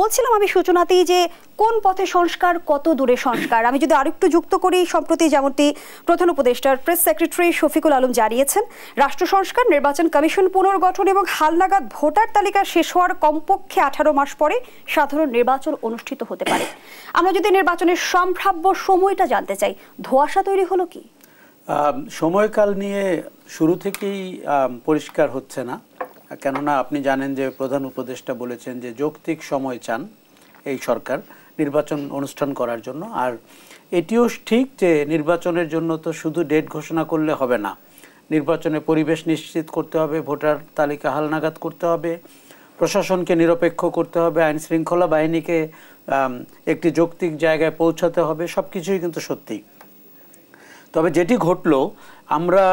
বলছিলাম আমি সূচনাতেই যে কোন পথে সংস্কার কত দূরে সংস্কার আমি যদি আরেকটু যুক্ত করি সম্প্রতি যেমনটি প্রধান উপদেষ্টার প্রেস সেক্রেটারি শফিকুল আলম জানিয়েছেন রাষ্ট্র সংস্কার নির্বাচন কমিশন পুনর্গঠন এবং হালনাগাদ ভোটার তালিকা শেষ হওয়ার কমপক্ষে আঠারো মাস পরে সাধারণ নির্বাচন অনুষ্ঠিত হতে পারে আমরা যদি নির্বাচনের সম্ভাব্য সময়টা জানতে চাই ধোয়াশা তৈরি হলো কি সময়কাল নিয়ে শুরু থেকেই পরিষ্কার হচ্ছে না কেননা আপনি জানেন যে প্রধান উপদেষ্টা বলেছেন যে যৌক্তিক সময় চান এই সরকার নির্বাচন অনুষ্ঠান করার জন্য আর এটিও ঠিক যে নির্বাচনের জন্য তো শুধু ডেট ঘোষণা করলে হবে না নির্বাচনে পরিবেশ নিশ্চিত করতে হবে ভোটার তালিকা হালনাগাদ করতে হবে প্রশাসনকে নিরপেক্ষ করতে হবে আইন শৃঙ্খলা বাহিনীকে একটি যৌক্তিক জায়গায় পৌঁছাতে হবে সব কিছুই কিন্তু সত্যি তবে যেটি ঘটল আমরা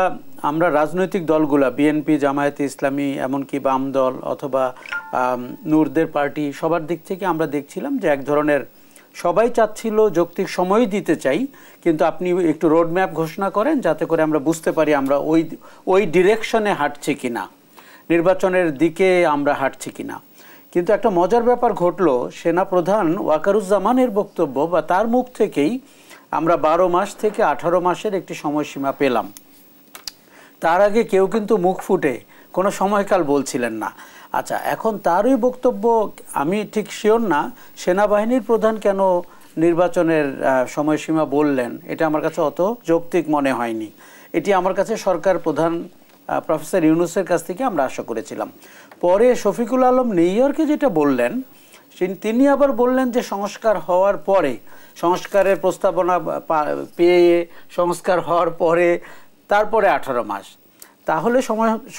আমরা রাজনৈতিক দলগুলা বিএনপি জামায়াতে ইসলামী এমনকি বাম দল অথবা নূরদের পার্টি সবার দিক থেকে আমরা দেখছিলাম যে এক ধরনের সবাই চাচ্ছিল যৌক্তিক সময় দিতে চাই কিন্তু আপনি একটু রোডম্যাপ ঘোষণা করেন যাতে করে আমরা বুঝতে পারি আমরা ওই ওই ডিরেকশনে হাঁটছি কি না নির্বাচনের দিকে আমরা হাঁটছি কি না কিন্তু একটা মজার ব্যাপার ঘটলো সেনাপ্রধান ওয়াকারুজ্জামানের বক্তব্য বা তার মুখ থেকেই আমরা বারো মাস থেকে আঠারো মাসের একটি সময়সীমা পেলাম তার আগে কেউ কিন্তু মুখ ফুটে কোনো সময়কাল বলছিলেন না আচ্ছা এখন তারই বক্তব্য আমি ঠিক শিওর না সেনাবাহিনীর প্রধান কেন নির্বাচনের সময়সীমা বললেন এটা আমার কাছে অত যৌক্তিক মনে হয়নি এটি আমার কাছে সরকার প্রধান প্রফেসর ইউনুসের কাছ থেকে আমরা আশা করেছিলাম পরে শফিকুল আলম নিউ ইয়র্কে যেটা বললেন তিনি আবার বললেন যে সংস্কার হওয়ার পরে সংস্কারের প্রস্তাবনা পেয়ে সংস্কার হওয়ার পরে তারপরে আঠারো মাস তাহলে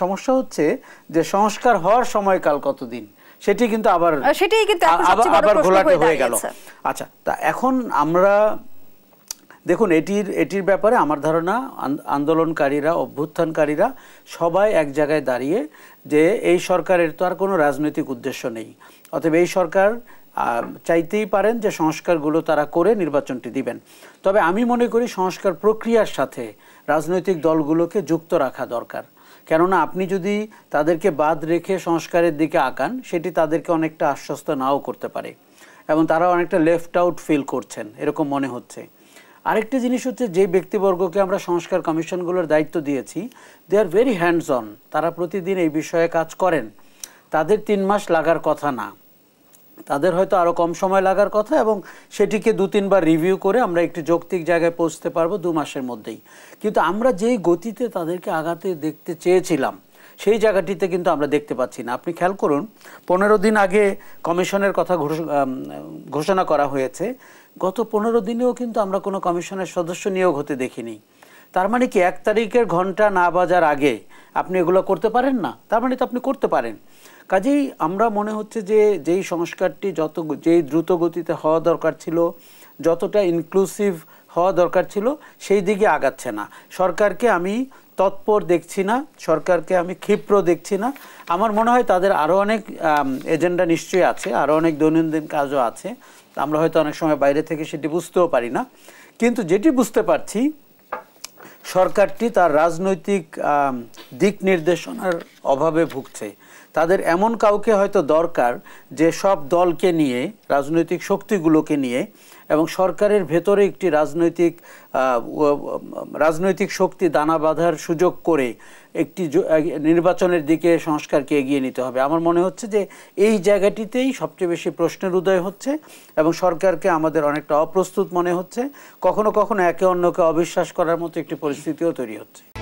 সমস্যা হচ্ছে যে সংস্কার হওয়ার সময়কাল কতদিন সেটি কিন্তু আবার সেটাই কিন্তু আবার আবার ঘোলাটে হয়ে গেল আচ্ছা তা এখন আমরা দেখুন এটির এটির ব্যাপারে আমার ধারণা আন্দোলনকারীরা অভ্যুত্থানকারীরা সবাই এক জায়গায় দাঁড়িয়ে যে এই সরকারের তো আর কোনো রাজনৈতিক উদ্দেশ্য নেই অতএব এই সরকার চাইতেই পারেন যে সংস্কারগুলো তারা করে নির্বাচনটি দিবেন তবে আমি মনে করি সংস্কার প্রক্রিয়ার সাথে রাজনৈতিক দলগুলোকে যুক্ত রাখা দরকার কেননা আপনি যদি তাদেরকে বাদ রেখে সংস্কারের দিকে আঁকান সেটি তাদেরকে অনেকটা আশ্বস্ত নাও করতে পারে এবং তারা অনেকটা লেফট আউট ফিল করছেন এরকম মনে হচ্ছে আরেকটি জিনিস হচ্ছে যে ব্যক্তিবর্গকে আমরা সংস্কার কমিশনগুলোর দায়িত্ব দিয়েছি they are very hands on তারা প্রতিদিন এই বিষয়ে কাজ করেন তাদের তিন মাস লাগার কথা না তাদের হয়তো আরও কম সময় লাগার কথা এবং সেটিকে দু তিনবার রিভিউ করে আমরা একটি যৌক্তিক জায়গায় পৌঁছতে পারবো দু মাসের মধ্যেই কিন্তু আমরা যেই গতিতে তাদেরকে আগাতে দেখতে চেয়েছিলাম সেই জায়গাটিতে কিন্তু আমরা দেখতে পাচ্ছি না আপনি খেয়াল করুন পনেরো দিন আগে কমিশনের কথা ঘোষণা করা হয়েছে গত পনেরো দিনেও কিন্তু আমরা কোনো কমিশনের সদস্য নিয়োগ হতে দেখিনি তার মানে কি এক তারিখের ঘন্টা না বাজার আগে আপনি এগুলো করতে পারেন না তার মানে তো আপনি করতে পারেন কাজেই আমরা মনে হচ্ছে যে যেই সংস্কারটি যত যেই দ্রুত গতিতে হওয়া দরকার ছিল যতটা ইনক্লুসিভ হওয়া দরকার ছিল সেই দিকে আগাচ্ছে না সরকারকে আমি তৎপর দেখছি না সরকারকে আমি ক্ষিপ্র দেখছি না আমার মনে হয় তাদের আরও অনেক এজেন্ডা নিশ্চয়ই আছে আরও অনেক দৈনন্দিন কাজও আছে আমরা হয়তো অনেক সময় বাইরে থেকে সেটি বুঝতেও পারি না কিন্তু যেটি বুঝতে পারছি সরকারটি তার রাজনৈতিক দিক নির্দেশনার অভাবে ভুগছে তাদের এমন কাউকে হয়তো দরকার যে সব দলকে নিয়ে রাজনৈতিক শক্তিগুলোকে নিয়ে এবং সরকারের ভেতরে একটি রাজনৈতিক রাজনৈতিক শক্তি দানা বাঁধার সুযোগ করে একটি নির্বাচনের দিকে সংস্কারকে এগিয়ে নিতে হবে আমার মনে হচ্ছে যে এই জায়গাটিতেই সবচেয়ে বেশি প্রশ্নের উদয় হচ্ছে এবং সরকারকে আমাদের অনেকটা অপ্রস্তুত মনে হচ্ছে কখনো কখনো একে অন্যকে অবিশ্বাস করার মতো একটি পরিস্থিতিও তৈরি হচ্ছে